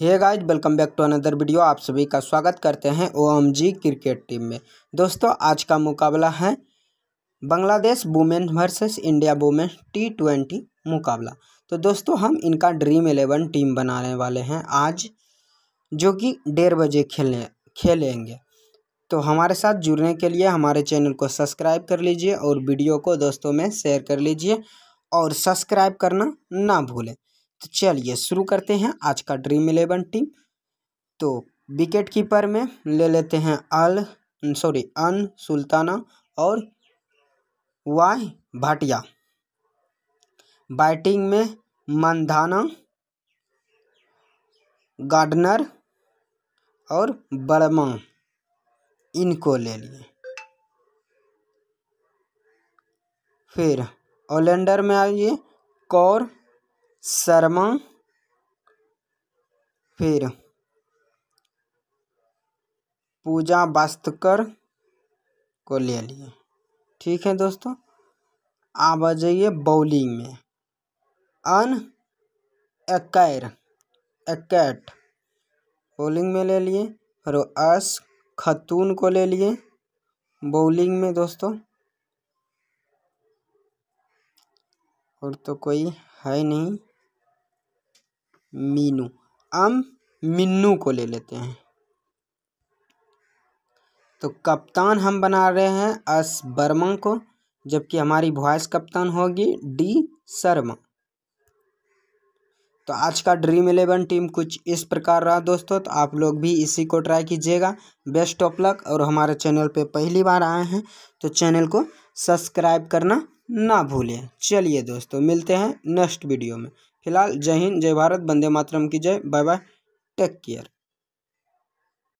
hey guys welcome back to another video आप सभी का स्वागत करते हैं एम जी क्रिकेट टीम में दोस्तों आज का मुकाबला है Bangladesh women versus India women T twenty मुकाबला तो दोस्तों हम इनका ड्रीम एलेवन टीम बनाने वाले हैं आज जो कि डेढ़ बजे खेलने खेलेंगे तो हमारे साथ जुड़ने के लिए हमारे चैनल को सब्सक्राइब कर लीजिए और वीडियो को दोस्तों में शेयर कर लीजिए और सब्सक्राइब करना ना भूलें तो चलिए शुरू करते हैं आज का ड्रीम इलेवन टीम तो विकेट कीपर में ले लेते हैं अल सॉरी अन सुल्ताना और वाई भाटिया बैटिंग में मंदाना गार्डनर और बर्मा इनको ले लिए फिर ओलेंडर में आइए कौर शर्मा फिर पूजा वास्तकर को ले लिए ठीक है दोस्तों आप आ जाइए बॉलिंग में अन एकर एकेट बॉलिंग में ले लिए और अस खतून को ले लिए बॉलिंग में दोस्तों और तो कोई है नहीं मीनू हम मिन्नू को ले लेते हैं तो कप्तान हम बना रहे हैं अस बर्मा को जबकि हमारी वॉइस कप्तान होगी डी शर्मा तो आज का ड्रीम इलेवन टीम कुछ इस प्रकार रहा दोस्तों तो आप लोग भी इसी को ट्राई कीजिएगा बेस्ट ऑफ लक और हमारे चैनल पे पहली बार आए हैं तो चैनल को सब्सक्राइब करना ना भूलें चलिए दोस्तों मिलते हैं नेक्स्ट वीडियो में फिलहाल जय हिंद जय भारत वंदे मातरम की जय बाय बाय टेक केयर